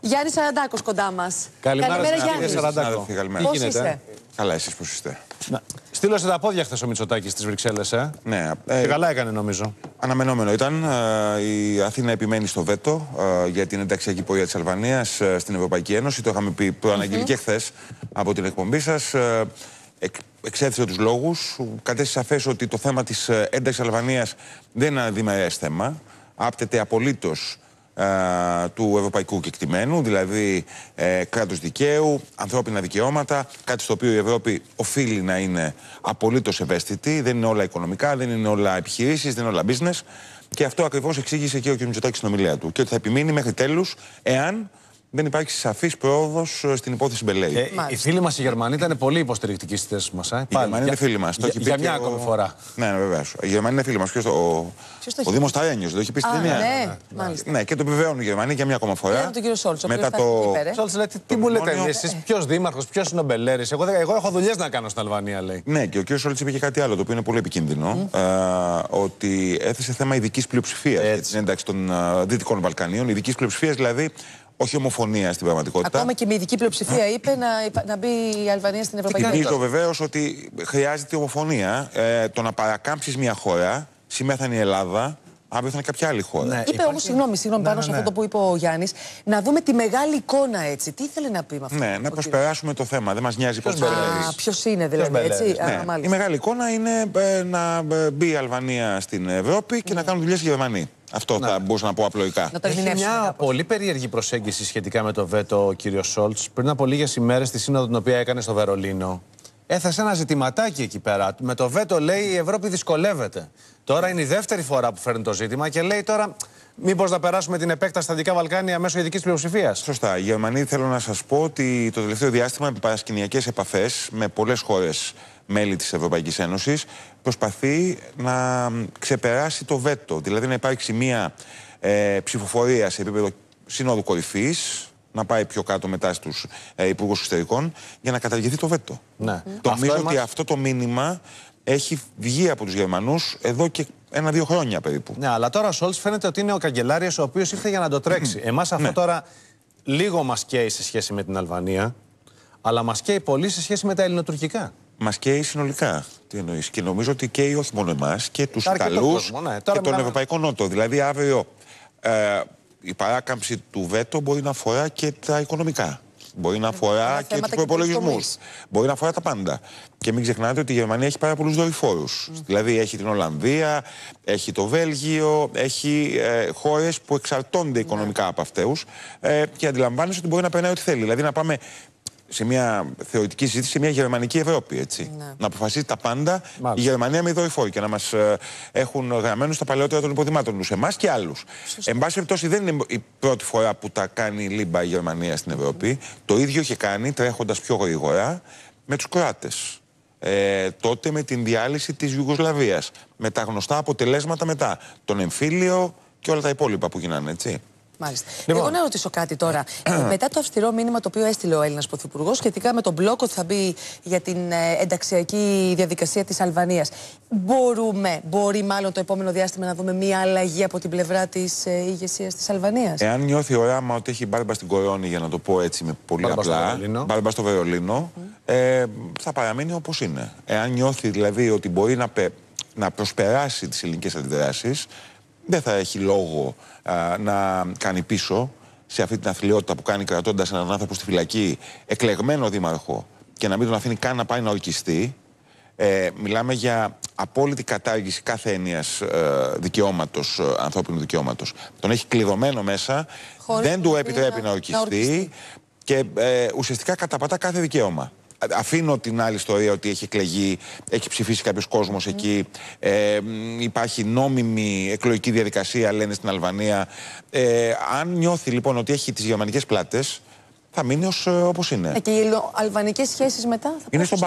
Γιάννη Σαραντάκος κοντά μας. Καλημέρα, Καλημέρα Γιάννη. Σαραντάκο. Καλημέρα. Πώς είστε. Καλά, εσείς πώς είστε. Στείλωσε τα πόδια χθες ο Μητσοτάκης στι Βρυξέλλες. Ε. Ναι, ε, καλά έκανε νομίζω. Αναμενόμενο ήταν. Ε, η Αθήνα επιμένει στο βέτο ε, για την ενταξιακή πορεία της Αλβανίας ε, στην Ευρωπαϊκή Ένωση. Το είχαμε πει το mm και χθες από την εκπομπή σας. Εκ, τους λόγους. Κατέστησε σαφές ότι το θέμα της ένταξης Αλβανίας δεν είναι ένα θέμα. Άπτεται απολύτως ε, του ευρωπαϊκού κεκτημένου, δηλαδή ε, κράτος δικαίου, ανθρώπινα δικαιώματα, κάτι στο οποίο η Ευρώπη οφείλει να είναι απολύτως ευαίσθητη, δεν είναι όλα οικονομικά, δεν είναι όλα επιχειρήσεις, δεν είναι όλα business και αυτό ακριβώς εξήγησε και ο κ. Μητσοτάκης στην ομιλία του και ότι θα επιμείνει μέχρι τέλους εάν δεν υπάρχει σαφής πρόοδος ε, στην υπόθεση Μπελέη. Ε, οι φίλοι μας οι Γερμανοί ήταν πολύ υποστηρικτικοί στις θέσεις μας. Ε. Οι Πάλι. Γερμανοί είναι φίλοι μας. Για, για μια ακόμη φορά. Ναι, ναι βεβαίως. Οι Γερμανοί είναι φίλοι μας. Ο, ο, ο Δήμο Ταρένιο το έχει πει στην Ελλάδα. Ναι, ναι, Ναι, και το επιβεβαιώνουν οι Γερμανοί για μια ακόμα φορά. τον κύριο Μετά το. Σόλτ λέει, τι μου λέτε εσείς, ποιος δήμαρχος, ποιος είναι ο Μπελέρης. Εγώ έχω δουλειές να κάνω στην Αλβανία, λέει. Ναι, και ο κύριος Σόλτ είπε και κάτι άλλο το οποίο είναι πολύ επικίνδυνο. Ότι έθεσε θέμα ειδικής πλειοψηφίας την ένταξη των Δυτικών Βαλκανίων. Ειδικής πλειοψηφίας δηλαδή όχι ομοφωνία στην πραγματικότητα. Ακόμα και με ειδική πλειοψηφία ναι. είπε να, να μπει η Αλβανία στην Ευρωπαϊκή Ένωση. Υπήρχε βεβαίως ότι χρειάζεται ομοφωνία. Ε, το να παρακάμψεις μια χώρα, σήμερα θα είναι η Ελλάδα, αύριο θα είναι κάποια άλλη χώρα. Ναι, είπε όμως, συγγνώμη, συγγνώμη ναι, πάνω σε αυτό που είπε ο Γιάννης, να δούμε τη μεγάλη εικόνα έτσι. Τι ήθελε να πει με αυτό. Ναι, να προσπεράσουμε το θέμα. Δεν μας νοιάζει πώ μπερδεύει. Ποιος είναι δηλαδή, Α, η μεγάλη εικόνα είναι ε, να ε, μπει η Αλβανία στην Ευρώπη και να κάνουν δουλειές οι Γερμανοί. Αυτό θα μπορούσα να πω απλοϊκά. Να Έχει μια πολύ περίεργη προσέγγιση σχετικά με το βέτο ο κύριος Σόλτ. Πριν από λίγες ημέρες, στη σύνοδο την οποία έκανε στο Βερολίνο, έθεσε ένα ζητηματάκι εκεί πέρα. Με το βέτο λέει η Ευρώπη δυσκολεύεται. Τώρα είναι η δεύτερη φορά που φέρνει το ζήτημα και λέει τώρα Μήπως να περάσουμε την επέκταση στα Δυτικά Βαλκάνια μέσω ειδικής πλειοψηφίας. Σωστά. Οι Γερμανοί θέλω να σας πω ότι το τελευταίο διάστημα με παρασκηνιακές επαφές με πολλές χώρες μέλη της Ευρωπαϊκής Ένωσης προσπαθεί να ξεπεράσει το βέτο. Δηλαδή να υπάρξει μία ε, ψηφοφορία σε επίπεδο συνόδου κορυφής, να πάει πιο κάτω μετά στους ε, υπουργούς εξωτερικών, για να καταργηθεί το βέτο. Ναι. Νομίζω ότι αυτό το μήνυμα έχει βγει από τους Γερμανούς εδώ και ένα-δύο χρόνια περίπου. Ναι, αλλά τώρα ο Σόλτ φαίνεται ότι είναι ο καγκελάριος ο οποίος ήρθε για να το τρέξει. Εμάς αυτό ναι. τώρα λίγο μας καίει σε σχέση με την Αλβανία, αλλά μας καίει πολύ σε σχέση με τα ελληνοτουρκικά. Μας καίει συνολικά. Τι εννοείς. Και νομίζω ότι καίει όχι μόνο εμάς και τους Ιταλού ναι. και τον Ευρωπαϊκό Νότο. Δηλαδή αύριο ε, η παράκαμψη του ΒΕΤΟ μπορεί να αφορά και τα οικονομικά μπορεί να ε, αφορά και τους προπολογισμού. Μπορεί να αφορά τα πάντα. Και μην ξεχνάτε ότι η Γερμανία έχει πάρα πολλούς δορυφόρους. Δηλαδή έχει την Ολλανδία, έχει το Βέλγιο, έχει ε, χώρες που εξαρτώνται ναι. οικονομικά από αυτούς. Ε, και αντιλαμβάνεσαι ότι μπορεί να περνάει ό,τι θέλει. Δηλαδή να πάμε σε μια θεωρητική συζήτηση, σε μια γερμανική Ευρώπη. Έτσι. Ναι. Να αποφασίζει τα πάντα η Γερμανία με δορυφόρη και να μας ε, έχουν γραμμένους τα παλαιότερα των υποδημάτων τους, εμάς και άλλους. Εν πάση περιπτώσει, δεν είναι η πρώτη φορά που τα κάνει λίμπα η Γερμανία στην Ευρώπη. Το ίδιο είχε κάνει, τρέχοντας πιο γρήγορα, με τους κράτε. Ε, τότε με την διάλυση της Ιουγκοσλαβίας, με τα γνωστά αποτελέσματα μετά, τον εμφύλιο και όλα τα υπόλοιπα που γίνανε, έτσι. Μάλιστα. Λοιπόν. Εγώ να ρωτήσω κάτι τώρα. Ε, μετά το αυστηρό μήνυμα το οποίο έστειλε ο Έλληνας Πρωθυπουργός σχετικά με τον μπλόκο που θα μπει για την ε, ενταξιακή διαδικασία της Αλβανίας, μπορούμε, μπορεί μάλλον το επόμενο διάστημα να δούμε μία αλλαγή από την πλευρά της ε, ηγεσίας της Αλβανίας. Εάν νιώθει ο Ράμα ότι έχει μπάρμπα στην κορώνη, για να το πω έτσι με πολύ μπάρμπα απλά, στο μπάρμπα στο Βερολίνο, ε, θα παραμείνει όπως είναι. Εάν νιώθει δηλαδή ότι μπορεί να, πε, να προσπεράσει τις ελληνικές αντιδράσεις, δεν θα έχει λόγο να κάνει πίσω σε αυτή την αθλειότητα που κάνει κρατώντας έναν άνθρωπο στη φυλακή, εκλεγμένο δήμαρχο, και να μην τον αφήνει καν να πάει να ορκιστεί. Ε, μιλάμε για απόλυτη κατάργηση κάθε έννοιας ε, δικαιώματος, ε, ανθρώπινου δικαιώματος. Τον έχει κλειδωμένο μέσα, δεν του επιτρέπει να, να ορκιστεί και ε, ουσιαστικά καταπατά κάθε δικαίωμα αφήνω την άλλη ιστορία ότι έχει εκλεγεί, έχει ψηφίσει κάποιος κόσμος εκεί. Ε, υπάρχει νόμιμη εκλογική διαδικασία, λένε στην Αλβανία. Ε, αν νιώθει λοιπόν ότι έχει τις γερμανικές πλάτες, θα μείνει όπω ε, όπως είναι. Ε, και οι αλβανικές σχέσεις μετά θα είναι στον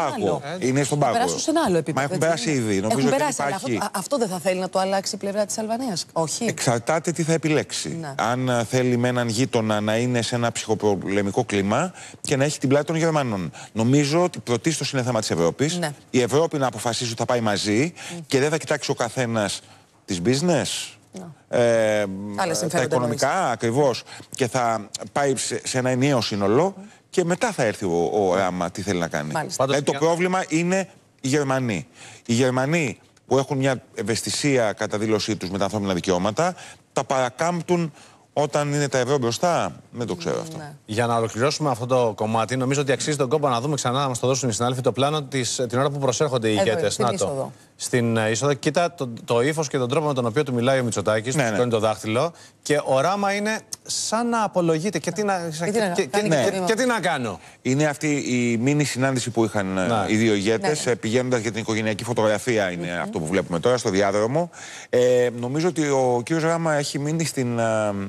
είναι στον πάγο. Θα περάσουν σε ένα άλλο επίπεδο. Μα έχουν περάσει ήδη. Νομίζω ότι υπάρχει... αυτό, δεν θα θέλει να το αλλάξει η πλευρά της Αλβανίας. Όχι. Εξαρτάται τι θα επιλέξει. Ναι. Αν ε, θέλει με έναν γείτονα να είναι σε ένα ψυχοπολεμικό κλίμα και να έχει την πλάτη των Γερμανών. Νομίζω ότι πρωτίστως είναι θέμα της Ευρώπης. Ναι. Η Ευρώπη να αποφασίσει ότι θα πάει μαζί και δεν θα κοιτάξει ο καθένας τις business ναι. ε, τα οικονομικά ακριβώς και θα πάει σε ένα ενιαίο σύνολο και μετά θα έρθει ο, ο ράμα τι θέλει να κάνει. Δηλαδή, το πρόβλημα είναι οι Γερμανοί. Οι Γερμανοί που έχουν μια ευαισθησία κατά δήλωσή τους με τα ανθρώπινα δικαιώματα, τα παρακάμπτουν όταν είναι τα ευρώ μπροστά. Δεν το ξέρω αυτό. Ναι. Για να ολοκληρώσουμε αυτό το κομμάτι, νομίζω ότι αξίζει τον κόπο να δούμε ξανά να μας το δώσουν οι συνάδελφοι το πλάνο της, την ώρα που προσέρχονται οι ηγέτε. Να το στην ε, είσοδο. Κοίτα το, το ύφος και τον τρόπο με τον οποίο του μιλάει ο Μητσοτάκης, ναι, του σηκώνει ναι. το δάχτυλο. Και ο Ράμα είναι σαν να απολογείται. Και τι να, και, και, και, και τι να κάνω. Είναι αυτή η μήνυ συνάντηση που είχαν ε, να. οι δύο ηγέτες, ναι, ναι. Ε, πηγαίνοντας για την οικογενειακή φωτογραφία, είναι mm -hmm. αυτό που βλέπουμε τώρα στο διάδρομο. Ε, νομίζω ότι ο κ. Ράμα έχει μείνει στην,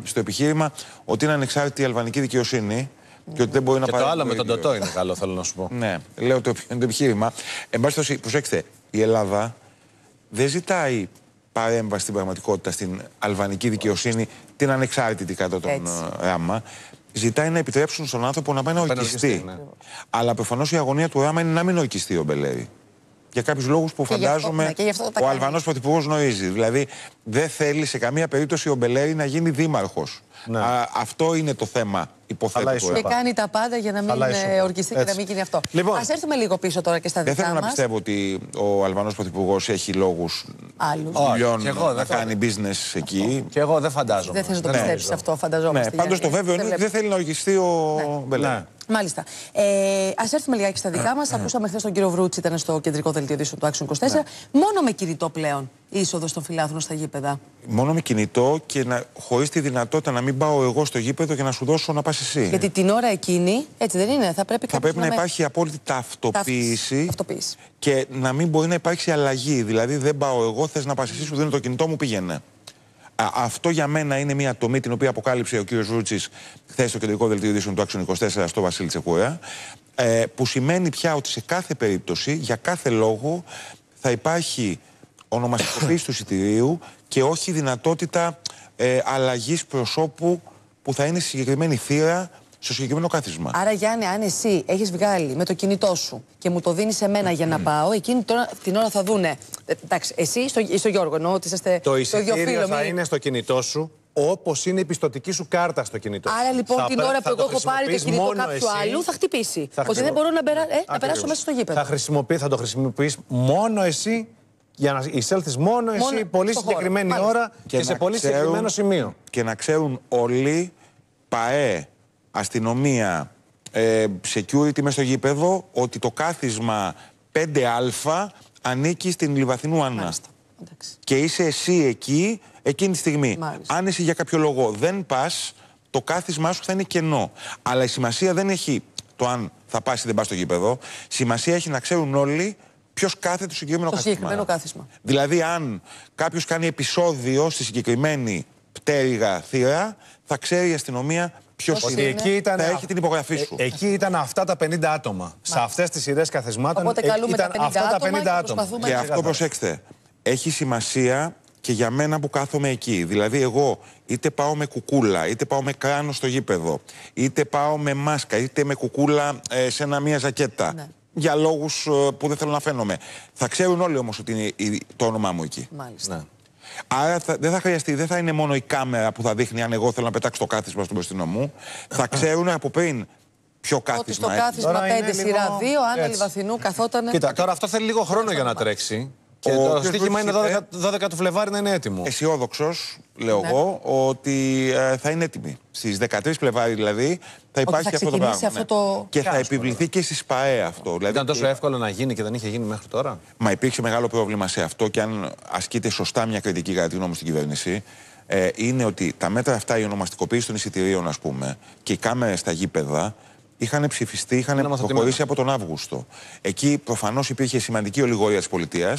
στο επιχείρημα ότι είναι ανεξάρτητη η αλβανική δικαιοσύνη. Και ότι δεν μπορεί και να το άλλο με τον Τωτό είναι καλό, θέλω να σου πω. Ναι, λέω το, το επιχείρημα. Εν πάση προσέξτε, η Ελλάδα δεν ζητάει παρέμβαση στην πραγματικότητα στην αλβανική δικαιοσύνη, την ανεξάρτητη κατά τον ε, Ράμα. Ζητάει να επιτρέψουν στον άνθρωπο να πάει να ορκιστεί. Αλλά προφανώς η αγωνία του Ράμα είναι να μην ορκιστεί ο Μπελέρη. Για κάποιους λόγους που και φαντάζομαι ναι, ο Αλβανός Πρωθυπουργός γνωρίζει. Δηλαδή, δεν θέλει σε καμία περίπτωση ο Μπελέρη να γίνει δήμαρχος. Ναι. Α, αυτό είναι το θέμα. Υποθέτω. Και κάνει τα πάντα για να μην ε, οργιστεί και να μην γίνει αυτό. Λοιπόν, Ας έρθουμε λίγο πίσω τώρα και στα δικά μα. Δεν θέλω να πιστεύω ότι ο Αλβανός Πρωθυπουργός έχει λόγους δουλειών να κάνει business εκεί. Και εγώ δεν φαντάζομαι. Δεν θες να το ναι. πιστέψεις αυτό, φανταζόμαστε. Ναι, Πάντως το βέβαιο είναι ότι δεν θέλει να οργιστεί ο ναι. Μπελά. Μάλιστα. Ε, Ας έρθουμε λιγάκι στα δικά μας. Ακούσαμε χθες τον κύριο Βρούτση, ήταν στο κεντρικό δελτίο του Άξιον 24. Μόνο με κινητό πλέον είσοδος των φιλάθρων στα γήπεδα. Μόνο με κινητό και να, χωρίς τη δυνατότητα να μην πάω εγώ στο γήπεδο και να σου δώσω να πας εσύ. Γιατί την ώρα εκείνη, έτσι δεν είναι, θα πρέπει, θα πρέπει να, να υπάρχει απόλυτη ταυτοποίηση, ταυτοποίηση και να μην μπορεί να υπάρξει αλλαγή. Δηλαδή δεν πάω εγώ, θες να πας εσύ, σου δίνω το κινητό μου, πήγαινε. Α, αυτό για μένα είναι μια τομή την οποία αποκάλυψε ο κ. Ρούτσης χθες στο κεντρικό δελτίο ειδήσεων του Άξιον 24 στο Βασίλη Τσεκούρα. Ε, που σημαίνει πια ότι σε κάθε περίπτωση, για κάθε λόγο, θα υπάρχει ονομαστικοποίηση του εισιτηρίου και όχι δυνατότητα ε, αλλαγής προσώπου που θα είναι συγκεκριμένη θύρα στο συγκεκριμένο κάθισμα. Άρα, Γιάννη, αν εσύ έχεις βγάλει με το κινητό σου και μου το δίνεις σε μένα για να πάω, εκείνη τώρα, την ώρα θα δούνε. Ε, εντάξει, εσύ στο, στο Γιώργο, εννοώ ότι είσαστε. Το εισιτήριο θα είναι στο κινητό σου όπως είναι η πιστοτική σου κάρτα στο κινητό. Άρα λοιπόν την ώρα που εγώ έχω πάρει το κινητό κάποιου άλλου θα χτυπήσει. Θα ότι δεν μπορώ να, περα... Ε, περάσω μέσα στο γήπεδο. Θα, χρησιμοποιείς, θα το χρησιμοποιείς μόνο εσύ για να εισέλθει μόνο, εσύ πολύ συγκεκριμένη ώρα και, σε πολύ συγκεκριμένο σημείο. Και να ξέρουν όλοι, ΠαΕ, αστυνομία, ε, security μέσα στο γήπεδο, ότι το κάθισμα 5α ανήκει στην Λιβαθινού Άννα. Και είσαι εσύ εκεί εκείνη τη στιγμή. Μάλιστα. Αν εσύ για κάποιο λόγο δεν πας, το κάθισμά σου θα είναι κενό. Αλλά η σημασία δεν έχει το αν θα πας ή δεν πας στο γήπεδο. Σημασία έχει να ξέρουν όλοι ποιος κάθεται στο συγκεκριμένο κάθισμα. συγκεκριμένο κάθισμα. Δηλαδή, αν κάποιος κάνει επεισόδιο στη συγκεκριμένη πτέρυγα θύρα, θα ξέρει η αστυνομία Ποιος είναι. Θα έχει την υπογραφή ε, σου. εκεί ήταν αυτά τα 50 άτομα. Σε αυτές τις σειρές καθεσμάτων ήταν αυτά τα 50 άτομα. Και, και, αυτό προσέξτε. Έχει σημασία και για μένα που κάθομαι εκεί. Δηλαδή, εγώ είτε πάω με κουκούλα, είτε πάω με κράνο στο γήπεδο, είτε πάω με μάσκα, είτε με κουκούλα ε, σε ένα μία ζακέτα. Ναι για λόγους ε, που δεν θέλω να φαίνομαι. Θα ξέρουν όλοι όμως ότι είναι το όνομά μου εκεί. Μάλιστα. Ναι. Άρα θα, δεν θα χρειαστεί, δεν θα είναι μόνο η κάμερα που θα δείχνει αν εγώ θέλω να πετάξω το κάθισμα στον προστινό μου. θα ξέρουν από πριν ποιο κάθισμα. Ότι στο κάθισμα 5 σειρά 2, αν Λιβαθινού καθόταν Κοίτα, τώρα αυτό θέλει λίγο χρόνο για να τρέξει. Και ο το στίχημα είναι 12, 12 του Φλεβάρι να είναι έτοιμο. Αισιόδοξος, λέω ναι. εγώ, ότι ε, θα είναι έτοιμη. Στις 13 Φλεβάρι δηλαδή θα υπάρχει θα αυτό το πράγμα. Και θα επιβληθεί και στις ΠαΕ αυτό. Δηλαδή Ήταν δηλαδή, τόσο εύκολο να γίνει και δεν είχε γίνει μέχρι τώρα. Μα υπήρξε μεγάλο πρόβλημα σε αυτό και αν ασκείται σωστά μια κριτική κατά τη γνώμη στην κυβέρνηση. Ε, είναι ότι τα μέτρα αυτά, η ονομαστικοποίηση των εισιτηρίων, ας πούμε, και οι κάμερες στα γήπεδα, είχαν ψηφιστεί, είχαν προχωρήσει από τον Αύγουστο. Εκεί προφανώς υπήρχε σημαντική ολιγορία της πολιτείας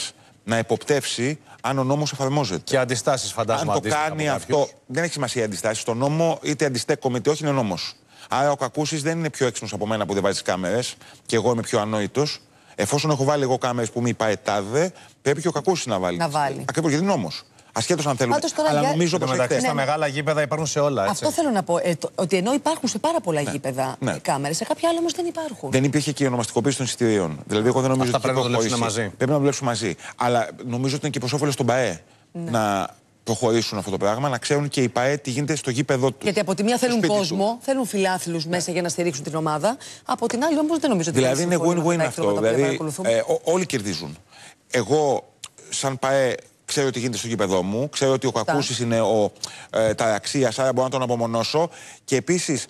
να εποπτεύσει αν ο νόμος εφαρμόζεται. Και αντιστάσεις, φαντάζομαι. Αν το κάνει αυτό. Δεν έχει σημασία οι αντιστάσει. Το νόμο είτε αντιστέκομαι είτε όχι είναι νόμος. Άρα ο Κακούσης δεν είναι πιο έξυπνος από μένα που δεν βάζει κάμερες και εγώ είμαι πιο ανόητος. Εφόσον έχω βάλει εγώ κάμερες που μη πάει τάδε, πρέπει και ο Κακούσης να βάλει. Να βάλει. Ακριβώς γιατί είναι νόμος. Ασχέτως αν θέλουν. τώρα, αλλά νομίζω ότι Ναι, στα ναι. μεγάλα γήπεδα υπάρχουν σε όλα. Έτσι. Αυτό θέλω να πω. Ε, το, ότι ενώ υπάρχουν σε πάρα πολλά ναι. γήπεδα ναι. κάμερες, σε κάποια άλλα όμως δεν υπάρχουν. Δεν υπήρχε και η ονομαστικοποίηση των εισιτηρίων. Δηλαδή, εγώ δεν νομίζω Αυτά ότι. Πρέπει να δουλέψουν μαζί. Πρέπει να δουλέψουν μαζί. Αλλά νομίζω ότι είναι και προς όφελος των ΠαΕ ναι. να προχωρήσουν αυτό το πράγμα, να ξέρουν και οι ΠαΕ τι γίνεται στο γήπεδο τους. Γιατί από τη μία θέλουν κόσμο, του. θέλουν φιλάθλους ναι. μέσα για να στηρίξουν την ομάδα. Από την άλλη όμως δεν νομίζω ότι Δηλαδή είναι win-win αυτό. Δηλαδή, ε, ό, όλοι κερδίζουν. Εγώ, σαν ΠαΕ, ξέρω τι γίνεται στο γήπεδό μου, ξέρω ότι ο Κακούσης είναι ο ε, ταραξία, άρα μπορώ να τον απομονώσω. Και επίσης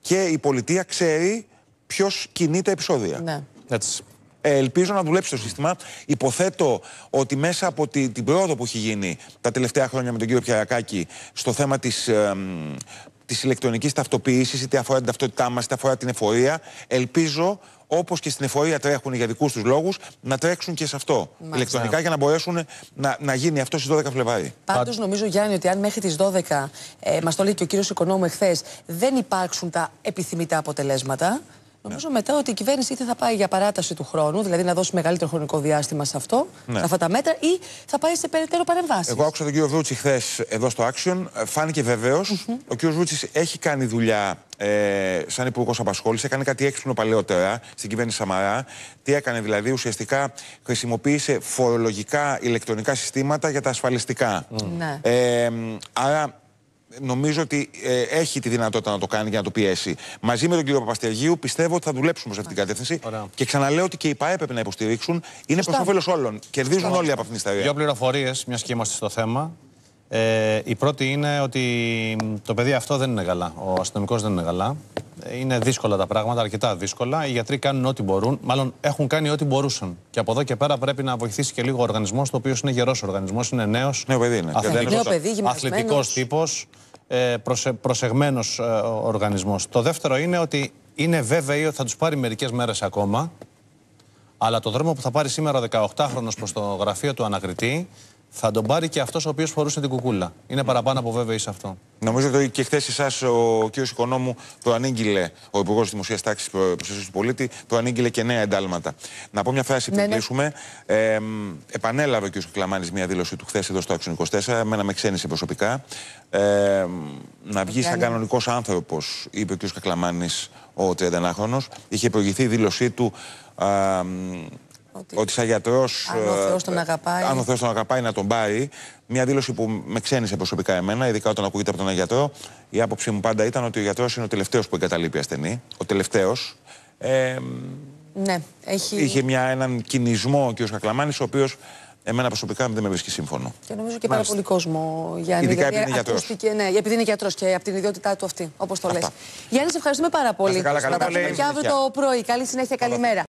και η πολιτεία ξέρει ποιος κινεί τα επεισόδια. Ναι. Ε, ελπίζω να δουλέψει το σύστημα. Υποθέτω ότι μέσα από την πρόοδο που έχει γίνει τα τελευταία χρόνια με τον κύριο Πιαρακάκη στο θέμα της, της ηλεκτρονικής ταυτοποίησης, είτε αφορά την ταυτότητά μας, είτε αφορά την εφορία. Ελπίζω, όπως και στην εφορία τρέχουν για δικούς τους λόγους, να τρέξουν και σε αυτό ηλεκτρονικά για να μπορέσουν να, να γίνει αυτό στις 12 Φλεβάρι. Πάντως, νομίζω, Γιάννη, ότι αν μέχρι τις 12, ε, μας το λέει και ο κύριος Οικονόμου εχθές, δεν υπάρξουν τα επιθυμητά αποτελέσματα, Νομίζω μετά ότι η κυβέρνηση είτε θα πάει για παράταση του χρόνου, δηλαδή να δώσει μεγαλύτερο χρονικό διάστημα σε αυτό, ναι. σε αυτά τα μέτρα, ή θα πάει σε περαιτέρω παρεμβάσεις. Εγώ άκουσα τον κύριο Βρούτση χθες εδώ στο Action. Ε, φάνηκε βεβαίως. Mm Ο κύριος Βρούτσης έχει κάνει δουλειά ε, σαν υπουργός απασχόλησης. Έκανε κάτι έξυπνο παλαιότερα στην κυβέρνηση Σαμαρά. Τι έκανε δηλαδή, ουσιαστικά χρησιμοποίησε φορολογικά ηλεκτρονικά συστήματα για τα ασφαλιστικά. Ναι. Ε, άρα νομίζω ότι ε, έχει τη δυνατότητα να το κάνει και να το πιέσει. Μαζί με τον κύριο Παπαστεργίου πιστεύω ότι θα δουλέψουμε σε αυτήν την κατεύθυνση. Ωραία. Και ξαναλέω ότι και οι ΠΑΕ πρέπει να υποστηρίξουν. Είναι προς όφελος όλων. Κερδίζουν Ωραία. Λοιπόν, όλοι από αυτήν την ιστορία. Δύο πληροφορίες, μιας και είμαστε στο θέμα. Ε, η πρώτη είναι ότι το παιδί αυτό δεν είναι καλά. Ο αστυνομικός δεν είναι καλά. Ε, είναι δύσκολα τα πράγματα, αρκετά δύσκολα. Οι γιατροί κάνουν ό,τι μπορούν. Μάλλον έχουν κάνει ό,τι μπορούσαν. Και από εδώ και πέρα πρέπει να βοηθήσει και λίγο ο οργανισμός, το οποίος είναι γερός οργανισμός, είναι νέος. Νέο παιδί είναι. Αθλητικός τύπος. Ε, προσε, προσεγμένος ε, οργανισμός. Το δεύτερο είναι ότι είναι βέβαιο ότι θα τους πάρει μερικές μέρες ακόμα, αλλά το δρόμο που θα πάρει σήμερα ο 18χρονος προς το γραφείο του ανακριτή θα τον πάρει και αυτός ο οποίος φορούσε την κουκούλα. Είναι παραπάνω από βέβαιος σε αυτό. Νομίζω ότι και χθες εσάς ο κ. Οικονόμου το ανήγγειλε, ο Υπουργός τη Δημοσίας Τάξης Προστασία του Πολίτη, το ανήγγειλε και νέα εντάλματα. Να πω μια φράση πριν ναι, ναι. κλείσουμε. Ε, επανέλαβε ο κ. Κλαμάνης μια δήλωσή του χθες εδώ στο Άξιον 24. Μένα με ξένησε προσωπικά. Ε, να βγει σαν κανονικός άνθρωπος, είπε ο κ. Κακλαμάνη ο 31χρονο. Είχε προηγηθεί η δήλωσή του. Ότι, σαν γιατρός. Αν ο Θεός τον ε, αγαπάει. Αν ο Θεός τον αγαπάει, να τον πάρει. Μια δήλωση που με ξένησε προσωπικά εμένα, ειδικά όταν ακούγεται από τον γιατρό. Η άποψή μου πάντα ήταν ότι ο γιατρός είναι ο τελευταίος που εγκαταλείπει ασθενή. Ο τελευταίος. Ε, ναι, έχει... Είχε μια, έναν κινησμό ο κ. Κακλαμάνης, ο οποίος Εμένα προσωπικά δεν με βρίσκει σύμφωνο. Και νομίζω και πάρα πολύ κόσμο, Γιάννη. Ειδικά επειδή είναι γιατρό. Ναι, επειδή είναι γιατρός και από την ιδιότητά του αυτή, όπως το λες. Γιάννη, σε ευχαριστούμε πάρα πολύ. Καλά, καλά, καλά, και αύριο το πρωί. Καλή συνέχεια, καλημέρα.